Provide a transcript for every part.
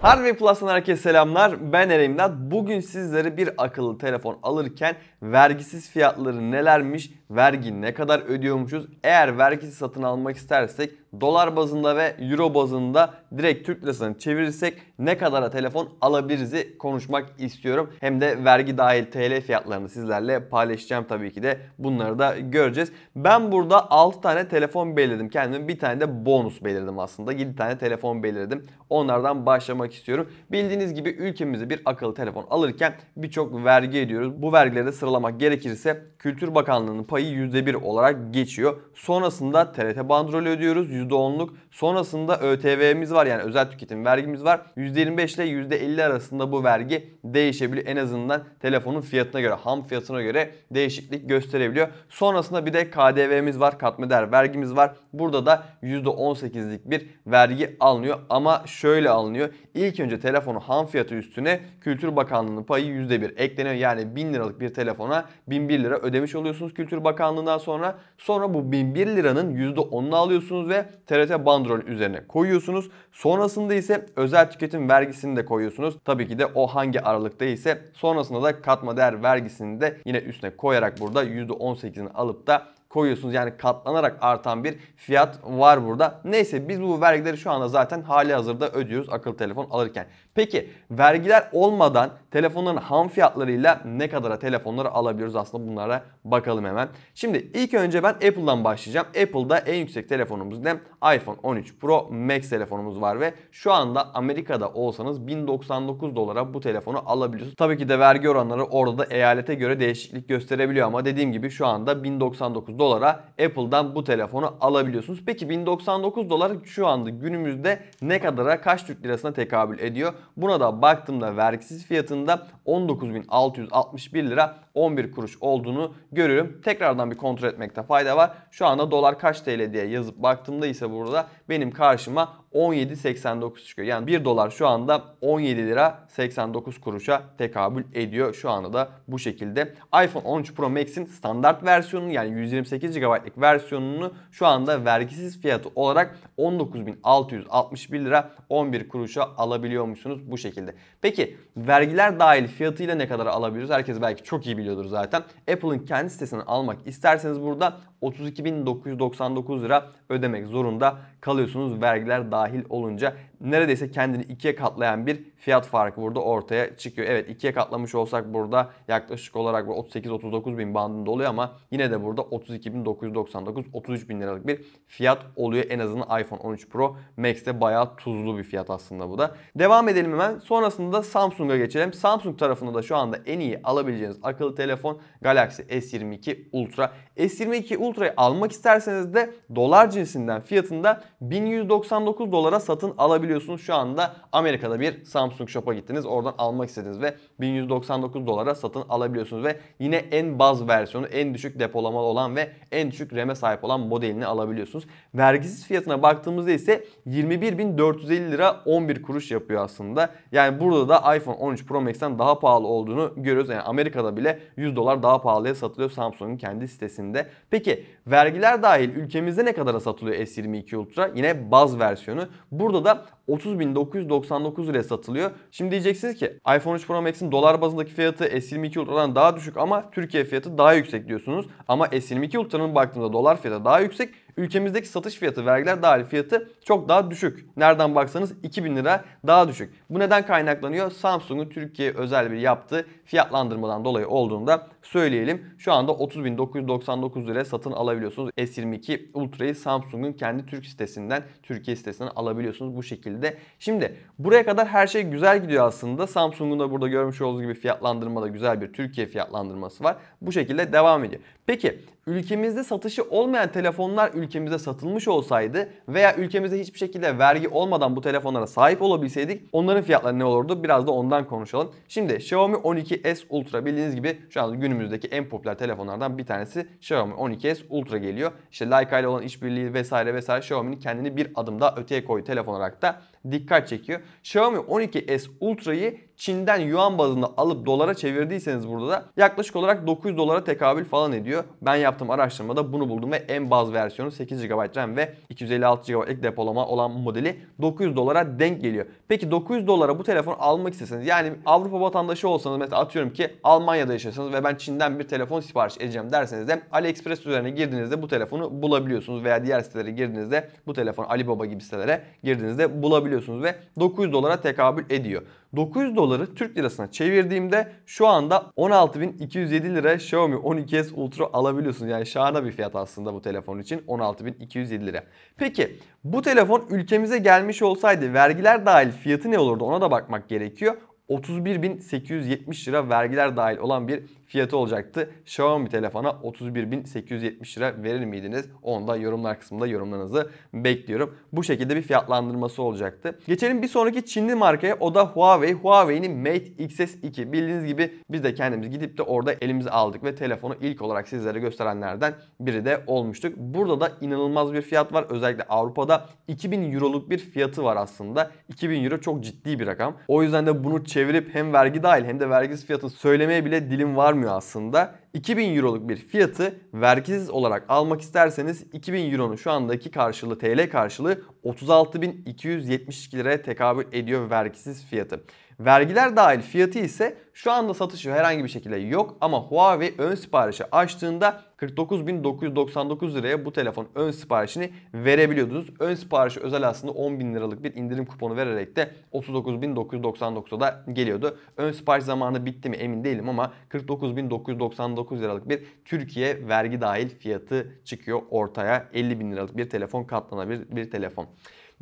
Harvey Plus'tan herkese selamlar. Ben Ereğimdat. Bugün sizlere bir akıllı telefon alırken vergisiz fiyatları nelermiş, vergi ne kadar ödüyormuşuz, eğer vergisiz satın almak istersek dolar bazında ve euro bazında direkt Türk lirasına çevirirsek ne kadara telefon alabiliriz? konuşmak istiyorum. Hem de vergi dahil TL fiyatlarını sizlerle paylaşacağım tabii ki de bunları da göreceğiz. Ben burada 6 tane telefon belirledim. Kendime bir tane de bonus belirledim aslında. 7 tane telefon belirledim. Onlardan başlamak istiyorum. Bildiğiniz gibi ülkemizde bir akıllı telefon alırken birçok vergi ediyoruz. Bu vergileri de sıralamak gerekirse Kültür Bakanlığı'nın payı %1 olarak geçiyor. Sonrasında TRT bandrolü ödüyoruz %10'luk. Sonrasında ÖTV'miz var yani özel tüketim vergimiz var. %25 ile %50 arasında bu vergi değişebiliyor. En azından telefonun fiyatına göre, ham fiyatına göre değişiklik gösterebiliyor. Sonrasında bir de KDV'miz var, katma değer vergimiz var. Burada da %18'lik bir vergi alınıyor ama şöyle alınıyor. İlk önce telefonu ham fiyatı üstüne Kültür Bakanlığı'nın payı %1 ekleniyor. Yani 1000 liralık bir telefona 1001 lira ödemiş oluyorsunuz Kültür Bakanlığı'ndan sonra. Sonra bu 1001 liranın %10'unu alıyorsunuz ve TRT bandrol üzerine koyuyorsunuz. Sonrasında ise özel tüketim vergisini de koyuyorsunuz. Tabii ki de o hangi aralıkta ise sonrasında da katma değer vergisini de yine üstüne koyarak burada %18'ini alıp da koyuyorsunuz. Yani katlanarak artan bir fiyat var burada. Neyse biz bu vergileri şu anda zaten hali hazırda ödüyoruz akıllı telefon alırken. Peki vergiler olmadan telefonların ham fiyatlarıyla ne kadara telefonları alabiliyoruz aslında bunlara bakalım hemen. Şimdi ilk önce ben Apple'dan başlayacağım. Apple'da en yüksek telefonumuz ne? iPhone 13 Pro Max telefonumuz var ve şu anda Amerika'da olsanız 1099 dolara bu telefonu alabiliyorsunuz. Tabii ki de vergi oranları orada da eyalete göre değişiklik gösterebiliyor ama dediğim gibi şu anda 1099 dolara Apple'dan bu telefonu alabiliyorsunuz. Peki 1099 dolar şu anda günümüzde ne kadara kaç Türk lirasına tekabül ediyor? Buna da baktığımda vergisiz fiyatında 19.661 lira 11 kuruş olduğunu görüyorum. Tekrardan bir kontrol etmekte fayda var. Şu anda dolar kaç TL diye yazıp baktığımda ise burada benim karşıma 17.89 çıkıyor. Yani 1 dolar şu anda 17 lira 89 kuruşa tekabül ediyor. Şu anda da bu şekilde. iPhone 13 Pro Max'in standart versiyonunu yani 128 GB'lık versiyonunu şu anda vergisiz fiyatı olarak 19.661 lira 11 kuruşa alabiliyormuşsunuz bu şekilde. Peki vergiler dahil fiyatıyla ne kadar alabiliyoruz? Herkes belki çok iyi biliyor geliyordur zaten. Apple'ın kendi sitesinden almak isterseniz burada 32.999 lira ödemek zorunda kalıyorsunuz vergiler dahil olunca. Neredeyse kendini ikiye katlayan bir fiyat farkı burada ortaya çıkıyor. Evet ikiye katlamış olsak burada yaklaşık olarak 38-39 bin bandında oluyor ama yine de burada 32.999-33 bin liralık bir fiyat oluyor. En azından iPhone 13 Pro Max'te bayağı tuzlu bir fiyat aslında bu da. Devam edelim hemen. Sonrasında Samsung'a geçelim. Samsung tarafında da şu anda en iyi alabileceğiniz akıllı telefon Galaxy S22 Ultra. S22 Ultra'yı almak isterseniz de dolar cinsinden fiyatında 1199 dolara satın alabiliyorsunuz. Şu anda Amerika'da bir Samsung Shop'a gittiniz. Oradan almak istediniz ve 1199 dolara satın alabiliyorsunuz. Ve yine en baz versiyonu, en düşük depolamalı olan ve en düşük RAM'e sahip olan modelini alabiliyorsunuz. Vergisiz fiyatına baktığımızda ise 21.450 lira 11 kuruş yapıyor aslında. Yani burada da iPhone 13 Pro Max'ten daha pahalı olduğunu görüyoruz. Yani Amerika'da bile 100 dolar daha pahalıya satılıyor Samsung'un kendi sitesinde. Peki vergiler dahil ülkemizde ne kadara satılıyor S22 Ultra? yine baz versiyonu. Burada da 30.999 liraya satılıyor. Şimdi diyeceksiniz ki iPhone 3 Pro Max'in dolar bazındaki fiyatı S22 Ultra'dan daha düşük ama Türkiye fiyatı daha yüksek diyorsunuz. Ama S22 Ultra'nın baktığımda dolar fiyatı daha yüksek. Ülkemizdeki satış fiyatı, vergiler dahil fiyatı çok daha düşük. Nereden baksanız 2000 lira daha düşük. Bu neden kaynaklanıyor? Samsung'un Türkiye özel bir yaptığı fiyatlandırmadan dolayı olduğunu da söyleyelim. Şu anda 30.999 liraya satın alabiliyorsunuz. S22 Ultra'yı Samsung'un kendi Türk sitesinden, Türkiye sitesinden alabiliyorsunuz bu şekilde geldi. Şimdi buraya kadar her şey güzel gidiyor aslında. Samsung'un da burada görmüş olduğunuz gibi fiyatlandırmada güzel bir Türkiye fiyatlandırması var. Bu şekilde devam ediyor. Peki ülkemizde satışı olmayan telefonlar ülkemize satılmış olsaydı veya ülkemizde hiçbir şekilde vergi olmadan bu telefonlara sahip olabilseydik onların fiyatları ne olurdu? Biraz da ondan konuşalım. Şimdi Xiaomi 12S Ultra bildiğiniz gibi şu an günümüzdeki en popüler telefonlardan bir tanesi Xiaomi 12S Ultra geliyor. İşte Leica ile olan işbirliği vesaire vesaire Xiaomi'nin kendini bir adım daha öteye koyu telefon olarak da dikkat çekiyor. Xiaomi 12S Ultra'yı Çin'den yuan bazında alıp dolara çevirdiyseniz burada da yaklaşık olarak 900 dolara tekabül falan ediyor. Ben yaptığım araştırmada bunu buldum ve en baz versiyonu 8 GB RAM ve 256 GB'lik depolama olan modeli 900 dolara denk geliyor. Peki 900 dolara bu telefonu almak isteseniz yani Avrupa vatandaşı olsanız mesela atıyorum ki Almanya'da yaşıyorsanız ve ben Çin'den bir telefon sipariş edeceğim derseniz de AliExpress üzerine girdiğinizde bu telefonu bulabiliyorsunuz veya diğer sitelere girdiğinizde bu telefonu Alibaba gibi sitelere girdiğinizde bulabiliyorsunuz alıyorsunuz ve 900 dolara tekabül ediyor. 900 doları Türk lirasına çevirdiğimde şu anda 16.207 lira Xiaomi 12S Ultra alabiliyorsunuz. Yani şahane bir fiyat aslında bu telefon için 16.207 lira. Peki bu telefon ülkemize gelmiş olsaydı vergiler dahil fiyatı ne olurdu ona da bakmak gerekiyor. 31.870 lira vergiler dahil olan bir fiyatı olacaktı. Xiaomi telefona 31.870 lira verir miydiniz? Onu da yorumlar kısmında yorumlarınızı bekliyorum. Bu şekilde bir fiyatlandırması olacaktı. Geçelim bir sonraki Çinli markaya o da Huawei. Huawei'nin Mate XS2 bildiğiniz gibi biz de kendimiz gidip de orada elimizi aldık ve telefonu ilk olarak sizlere gösterenlerden biri de olmuştuk. Burada da inanılmaz bir fiyat var. Özellikle Avrupa'da 2000 euroluk bir fiyatı var aslında. 2000 euro çok ciddi bir rakam. O yüzden de bunu çevirip hem vergi dahil hem de vergisiz fiyatı söylemeye bile dilim var gelmiyor aslında. 2000 Euro'luk bir fiyatı vergisiz olarak almak isterseniz 2000 Euro'nun şu andaki karşılığı TL karşılığı 36.272 liraya tekabül ediyor vergisiz fiyatı. Vergiler dahil fiyatı ise şu anda satışı herhangi bir şekilde yok ama Huawei ön siparişi açtığında 49.999 liraya bu telefon ön siparişini verebiliyordunuz. Ön siparişi özel aslında 10.000 liralık bir indirim kuponu vererek de 39.999'a da geliyordu. Ön sipariş zamanı bitti mi emin değilim ama 49.999 99 liralık bir Türkiye vergi dahil fiyatı çıkıyor ortaya. 50 bin liralık bir telefon katlanabilir bir telefon.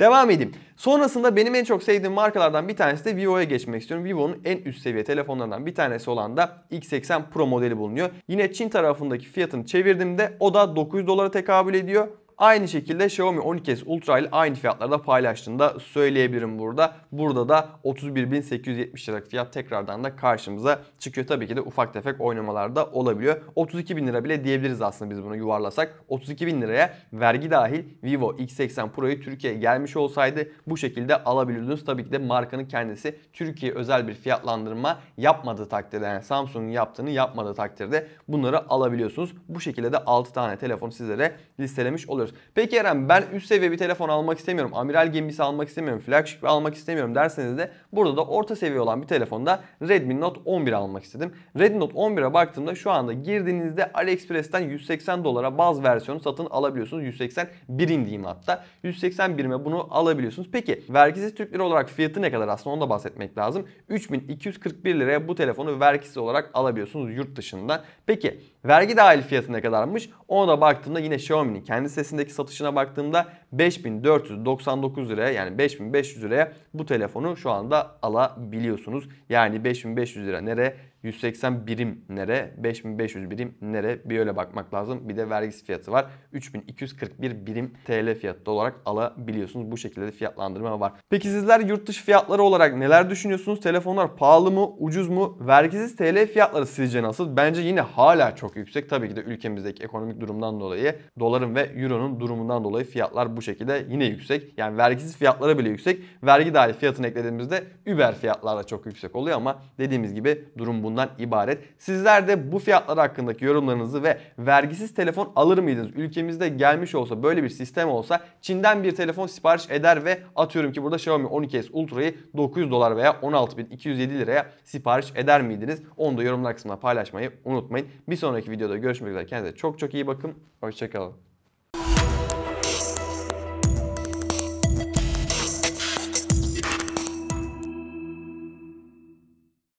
Devam edeyim. Sonrasında benim en çok sevdiğim markalardan bir tanesi de Vivo'ya geçmek istiyorum. Vivo'nun en üst seviye telefonlarından bir tanesi olan da X80 Pro modeli bulunuyor. Yine Çin tarafındaki fiyatını çevirdiğimde o da 900 dolara tekabül ediyor. Aynı şekilde Xiaomi 12S Ultra ile aynı fiyatlarda paylaştığını da söyleyebilirim burada. Burada da 31.870 lira fiyat tekrardan da karşımıza çıkıyor. Tabii ki de ufak tefek oynamalar da olabiliyor. 32.000 lira bile diyebiliriz aslında biz bunu yuvarlasak. 32.000 liraya vergi dahil Vivo X80 Pro'yu Türkiye'ye gelmiş olsaydı bu şekilde alabilirdiniz. Tabii ki de markanın kendisi Türkiye özel bir fiyatlandırma yapmadığı takdirde yani Samsung'un yaptığını yapmadığı takdirde bunları alabiliyorsunuz. Bu şekilde de 6 tane telefon sizlere listelemiş oluyor alıyoruz. Peki Eren ben üst seviye bir telefon almak istemiyorum. Amiral gemisi almak istemiyorum. Flagship almak istemiyorum derseniz de burada da orta seviye olan bir telefonda Redmi Note 11 almak istedim. Redmi Note 11'e baktığımda şu anda girdiğinizde AliExpress'ten 180 dolara baz versiyonu satın alabiliyorsunuz. 181 diyeyim hatta. 180 birime bunu alabiliyorsunuz. Peki vergisiz Türk Lira olarak fiyatı ne kadar aslında onu da bahsetmek lazım. 3241 liraya bu telefonu vergisiz olarak alabiliyorsunuz yurt dışında. Peki vergi dahil fiyatı ne kadarmış? Ona da baktığımda yine Xiaomi'nin kendi sitesinde içerisindeki satışına baktığımda 5499 liraya yani 5500 liraya bu telefonu şu anda alabiliyorsunuz. Yani 5500 lira nereye? 180 birim nere, 5500 birim nere bir öyle bakmak lazım. Bir de vergisi fiyatı var. 3241 birim TL fiyatı olarak alabiliyorsunuz. Bu şekilde de fiyatlandırma var. Peki sizler yurt dışı fiyatları olarak neler düşünüyorsunuz? Telefonlar pahalı mı, ucuz mu? Vergisiz TL fiyatları sizce nasıl? Bence yine hala çok yüksek. Tabii ki de ülkemizdeki ekonomik durumdan dolayı, doların ve euronun durumundan dolayı fiyatlar bu şekilde yine yüksek. Yani vergisiz fiyatlara bile yüksek. Vergi dahil fiyatını eklediğimizde Uber fiyatlar da çok yüksek oluyor ama dediğimiz gibi durum bundan bundan ibaret. Sizler de bu fiyatlar hakkındaki yorumlarınızı ve vergisiz telefon alır mıydınız? Ülkemizde gelmiş olsa böyle bir sistem olsa Çin'den bir telefon sipariş eder ve atıyorum ki burada Xiaomi 12S Ultra'yı 900 dolar veya 16.207 liraya sipariş eder miydiniz? Onu da yorumlar kısmına paylaşmayı unutmayın. Bir sonraki videoda görüşmek üzere. Kendinize çok çok iyi bakın. Hoşçakalın.